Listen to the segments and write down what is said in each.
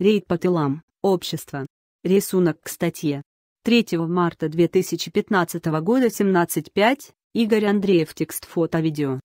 Рейд по тылам. Общество. Рисунок к статье. 3 марта 2015 года 17.5. Игорь Андреев. Текст фото-видео.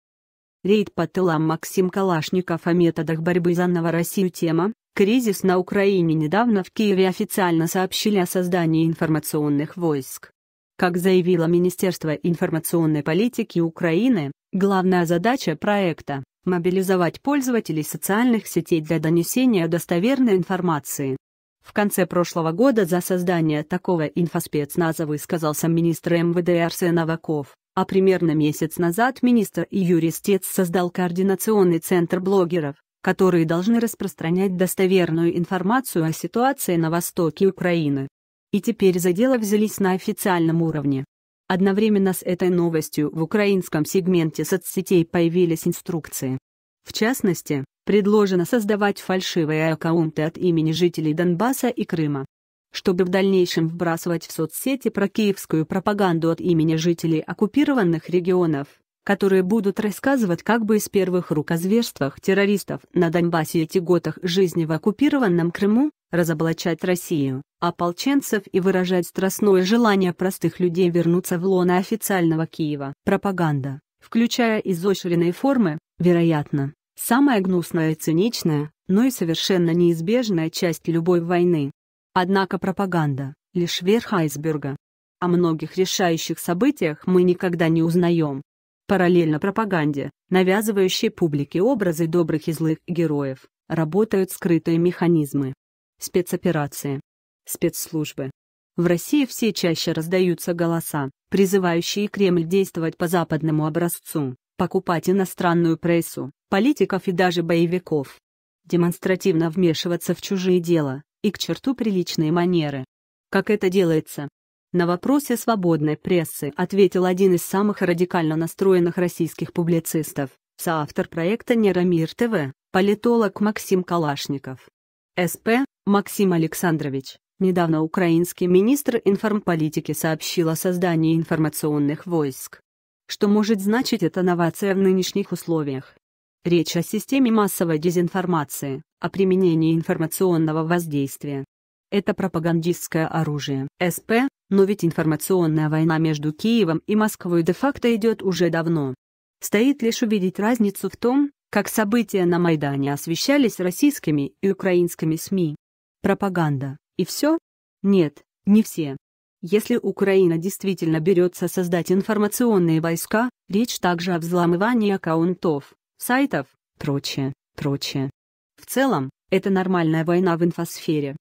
Рейд по тылам Максим Калашников о методах борьбы за Новороссию. Тема Кризис на Украине недавно в Киеве официально сообщили о создании информационных войск. Как заявило Министерство информационной политики Украины, главная задача проекта мобилизовать пользователей социальных сетей для донесения достоверной информации. В конце прошлого года за создание такого инфоспецназа высказался министр МВД Арсен Аваков, а примерно месяц назад министр и юристец создал координационный центр блогеров, которые должны распространять достоверную информацию о ситуации на востоке Украины. И теперь за дело взялись на официальном уровне. Одновременно с этой новостью в украинском сегменте соцсетей появились инструкции. В частности, предложено создавать фальшивые аккаунты от имени жителей Донбасса и Крыма. Чтобы в дальнейшем вбрасывать в соцсети прокиевскую пропаганду от имени жителей оккупированных регионов, которые будут рассказывать как бы из первых рук о зверствах террористов на Донбассе и тяготах жизни в оккупированном Крыму, разоблачать Россию, ополченцев и выражать страстное желание простых людей вернуться в лоно официального Киева. Пропаганда, включая изощренные формы, вероятно, самая гнусная и циничная, но и совершенно неизбежная часть любой войны. Однако пропаганда – лишь верх айсберга. О многих решающих событиях мы никогда не узнаем. Параллельно пропаганде, навязывающей публике образы добрых и злых героев, работают скрытые механизмы, спецоперации, спецслужбы. В России все чаще раздаются голоса, призывающие Кремль действовать по западному образцу, покупать иностранную прессу, политиков и даже боевиков, демонстративно вмешиваться в чужие дела и к черту приличные манеры. Как это делается? На вопросе свободной прессы ответил один из самых радикально настроенных российских публицистов, соавтор проекта «Нерамир ТВ», политолог Максим Калашников. СП Максим Александрович, недавно украинский министр информполитики сообщил о создании информационных войск. Что может значить эта новация в нынешних условиях? Речь о системе массовой дезинформации, о применении информационного воздействия. Это пропагандистское оружие. СП, но ведь информационная война между Киевом и Москвой де-факто идет уже давно. Стоит лишь увидеть разницу в том, как события на Майдане освещались российскими и украинскими СМИ. Пропаганда. И все? Нет, не все. Если Украина действительно берется создать информационные войска, речь также о взламывании аккаунтов, сайтов, прочее, прочее. В целом, это нормальная война в инфосфере.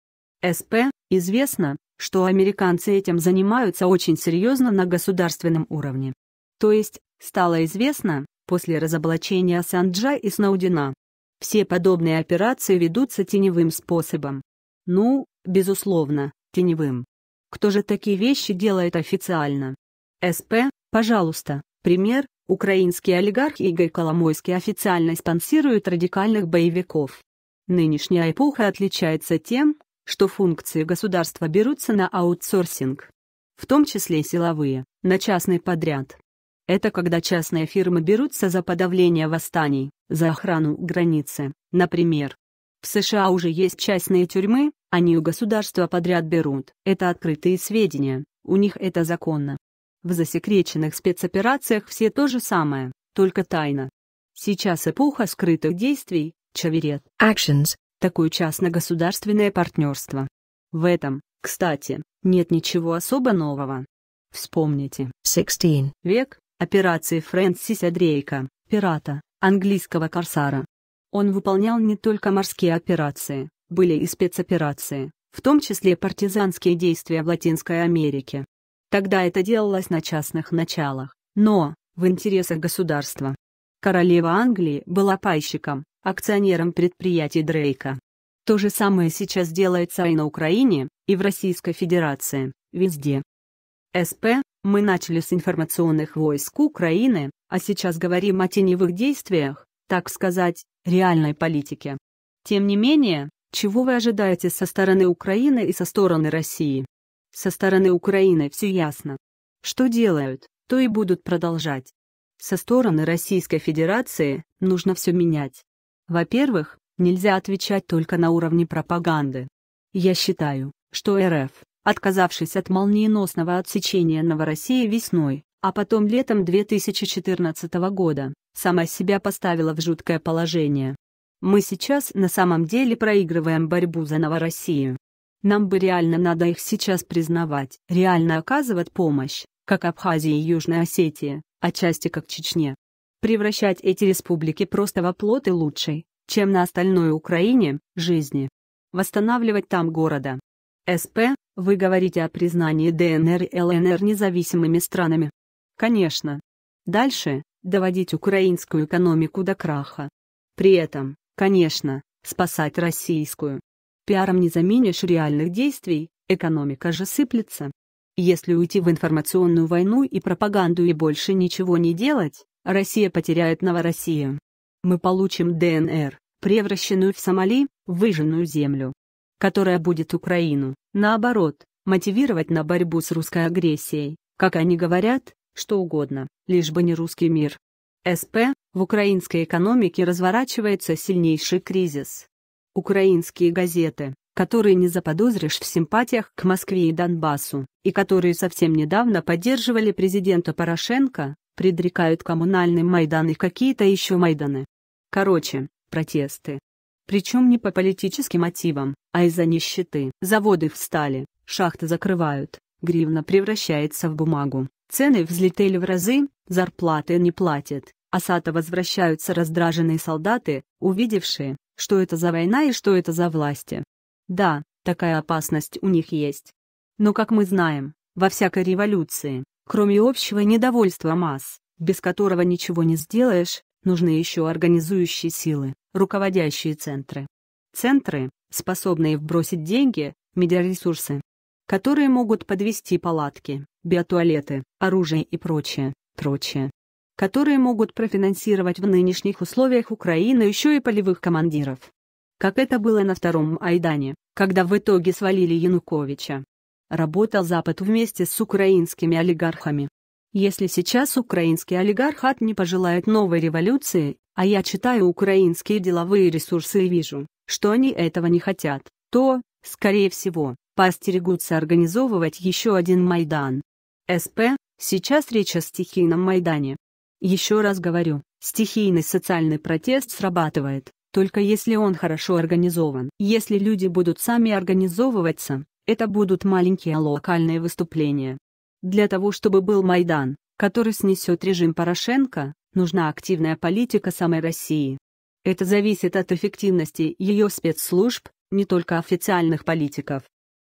СП, известно, что американцы этим занимаются очень серьезно на государственном уровне. То есть, стало известно, после разоблачения Санджа и Сноудина. Все подобные операции ведутся теневым способом, ну, безусловно, теневым. Кто же такие вещи делает официально? СП, пожалуйста, пример, украинский олигарх Игорь Коломойский официально спонсирует радикальных боевиков. Нынешняя эпоха отличается тем, что функции государства берутся на аутсорсинг, в том числе силовые, на частный подряд. Это когда частные фирмы берутся за подавление восстаний, за охрану границы, например. В США уже есть частные тюрьмы, они у государства подряд берут. Это открытые сведения, у них это законно. В засекреченных спецоперациях все то же самое, только тайно. Сейчас эпоха скрытых действий, чаверет. Actions. Такое частно-государственное партнерство. В этом, кстати, нет ничего особо нового. Вспомните. 16. Век. Операции Фрэнсиса Дрейка, пирата, английского корсара, он выполнял не только морские операции, были и спецоперации, в том числе партизанские действия в Латинской Америке. Тогда это делалось на частных началах, но в интересах государства. Королева Англии была пайщиком, акционером предприятий Дрейка. То же самое сейчас делается и на Украине, и в Российской Федерации, везде. СП, мы начали с информационных войск Украины, а сейчас говорим о теневых действиях, так сказать, реальной политике. Тем не менее, чего вы ожидаете со стороны Украины и со стороны России? Со стороны Украины все ясно. Что делают, то и будут продолжать. Со стороны Российской Федерации нужно все менять. Во-первых, нельзя отвечать только на уровне пропаганды. Я считаю, что РФ, отказавшись от молниеносного отсечения Новороссии весной, а потом летом 2014 года, сама себя поставила в жуткое положение. Мы сейчас на самом деле проигрываем борьбу за Новороссию. Нам бы реально надо их сейчас признавать, реально оказывать помощь, как Абхазии и Южной Осетии, отчасти как Чечне. Превращать эти республики просто в оплоты лучшей, чем на остальной Украине, жизни. Восстанавливать там города. СП, вы говорите о признании ДНР и ЛНР независимыми странами. Конечно. Дальше – доводить украинскую экономику до краха. При этом, конечно, спасать российскую. Пиаром не заменишь реальных действий, экономика же сыплется. Если уйти в информационную войну и пропаганду и больше ничего не делать, Россия потеряет Новороссию. Мы получим ДНР, превращенную в Сомали, выжженную землю, которая будет Украину, наоборот, мотивировать на борьбу с русской агрессией, как они говорят, что угодно, лишь бы не русский мир. СП, в украинской экономике разворачивается сильнейший кризис. Украинские газеты, которые не заподозришь в симпатиях к Москве и Донбассу, и которые совсем недавно поддерживали президента Порошенко, предрекают коммунальный Майдан и какие-то еще Майданы. Короче, протесты. Причем не по политическим мотивам, а из-за нищеты. Заводы встали, шахты закрывают, гривна превращается в бумагу, Цены взлетели в разы, зарплаты не платят. А сато возвращаются раздраженные солдаты, увидевшие, что это за война и что это за власти. Да, такая опасность у них есть. Но, как мы знаем, во всякой революции, кроме общего недовольства масс, без которого ничего не сделаешь, нужны еще организующие силы, руководящие центры. Центры, способные вбросить деньги, медиаресурсы, которые могут подвести палатки, биотуалеты, оружие и прочее, прочее. Которые могут профинансировать в нынешних условиях Украины еще и полевых командиров. Как это было на втором Айдане, когда в итоге свалили Януковича. Работал Запад вместе с украинскими олигархами. Если сейчас украинский олигархат не пожелает новой революции, а я читаю украинские деловые ресурсы и вижу, что они этого не хотят, то, скорее всего, поостерегутся организовывать еще один Майдан. СП, сейчас речь о стихийном Майдане. Еще раз говорю, стихийный социальный протест срабатывает, только если он хорошо организован. Если люди будут сами организовываться, это будут маленькие локальные выступления. Для того, чтобы был Майдан, который снесет режим Порошенко, нужна активная политика самой России. Это зависит от эффективности ее спецслужб, не только официальных политиков.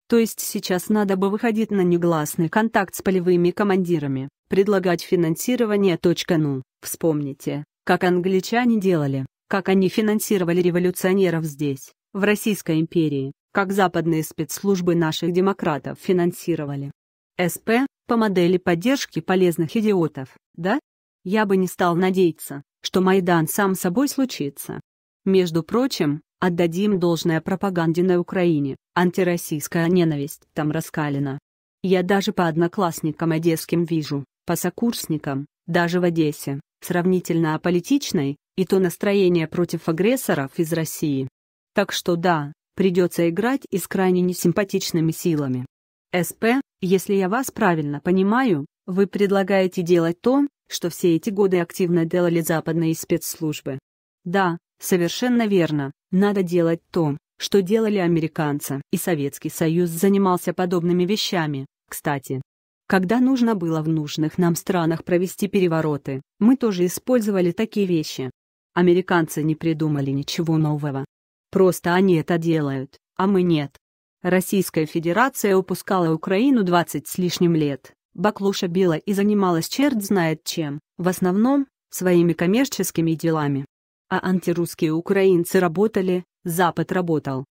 То есть сейчас надо бы выходить на негласный контакт с полевыми командирами, предлагать финансирование. Ну, вспомните, как англичане делали, как они финансировали революционеров здесь, в Российской империи, как западные спецслужбы наших демократов финансировали. СП – по модели поддержки полезных идиотов, да? Я бы не стал надеяться, что Майдан сам собой случится. Между прочим, Отдадим должное пропаганде на Украине, антироссийская ненависть там раскалена. Я даже по одноклассникам одесским вижу, по сокурсникам, даже в Одессе, сравнительно аполитичной, и то настроение против агрессоров из России. Так что да, придется играть и с крайне несимпатичными силами. СП, если я вас правильно понимаю, вы предлагаете делать то, что все эти годы активно делали западные спецслужбы. Да, совершенно верно, надо делать то, что делали американцы. И Советский Союз занимался подобными вещами, кстати. Когда нужно было в нужных нам странах провести перевороты, мы тоже использовали такие вещи. Американцы не придумали ничего нового. Просто они это делают, а мы нет. Российская Федерация упускала Украину 20 с лишним лет, баклуша била и занималась черт знает чем, в основном, своими коммерческими делами а антирусские украинцы работали, Запад работал.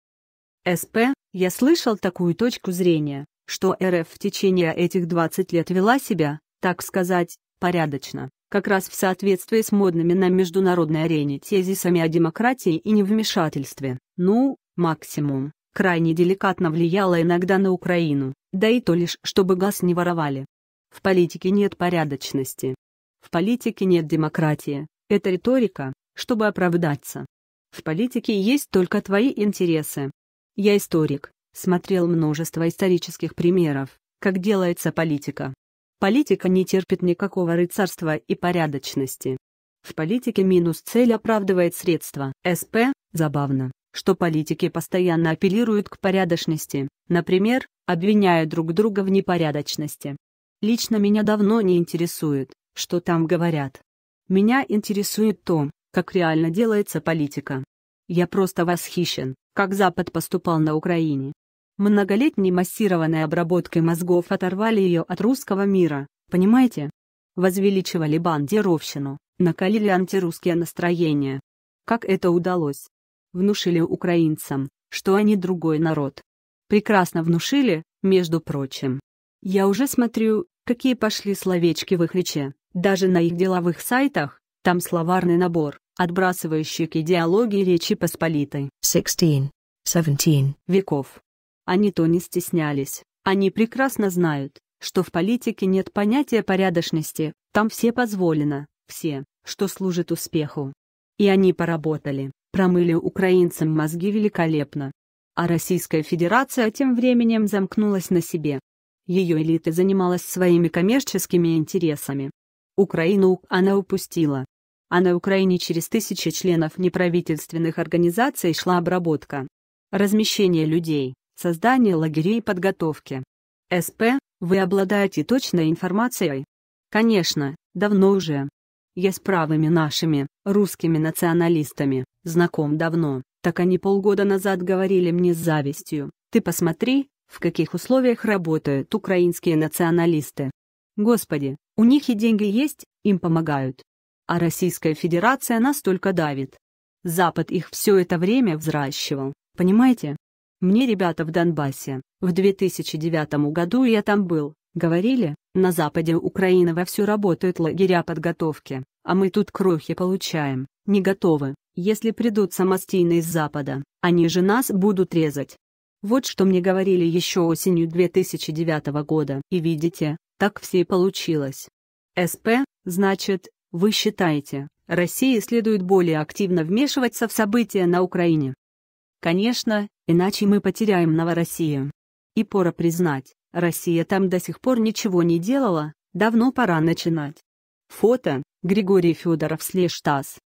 СП, я слышал такую точку зрения, что РФ в течение этих 20 лет вела себя, так сказать, порядочно, как раз в соответствии с модными на международной арене тезисами о демократии и невмешательстве, ну, максимум, крайне деликатно влияла иногда на Украину, да и то лишь, чтобы газ не воровали. В политике нет порядочности. В политике нет демократии, это риторика, чтобы оправдаться. В политике есть только твои интересы. Я историк, смотрел множество исторических примеров, как делается политика. Политика не терпит никакого рыцарства и порядочности. В политике минус цель оправдывает средства. СП, забавно, что политики постоянно апеллируют к порядочности, например, обвиняя друг друга в непорядочности. Лично меня давно не интересует, что там говорят. Меня интересует то, как реально делается политика. Я просто восхищен, как Запад поступал на Украине. Многолетней массированной обработкой мозгов оторвали ее от русского мира, понимаете? Возвеличивали бандеровщину, накалили антирусские настроения. Как это удалось? Внушили украинцам, что они другой народ. Прекрасно внушили, между прочим. Я уже смотрю, какие пошли словечки в их речи, даже на их деловых сайтах, там словарный набор отбрасывающих идеологии Речи Посполитой 16, 17 веков. Они то не стеснялись, они прекрасно знают, что в политике нет понятия порядочности, там все позволено, все, что служит успеху. И они поработали, промыли украинцам мозги великолепно. А Российская Федерация тем временем замкнулась на себе. Ее элита занималась своими коммерческими интересами. Украину она упустила а на Украине через тысячи членов неправительственных организаций шла обработка, размещение людей, создание лагерей подготовки. СП, вы обладаете точной информацией? Конечно, давно уже. Я с правыми нашими, русскими националистами, знаком давно, так они полгода назад говорили мне с завистью, ты посмотри, в каких условиях работают украинские националисты. Господи, у них и деньги есть, им помогают, а Российская Федерация настолько давит. Запад их все это время взращивал, понимаете? Мне ребята в Донбассе, в 2009 году я там был, говорили, на западе Украины вовсю работают лагеря подготовки, а мы тут крохи получаем, не готовы, если придут самостийные из запада, они же нас будут резать. Вот что мне говорили еще осенью 2009 года, и видите, так все и получилось. СП, значит, вы считаете, России следует более активно вмешиваться в события на Украине? Конечно, иначе мы потеряем Новороссию. И пора признать, Россия там до сих пор ничего не делала, давно пора начинать. Фото, Григорий Федоров слеж ТАСС.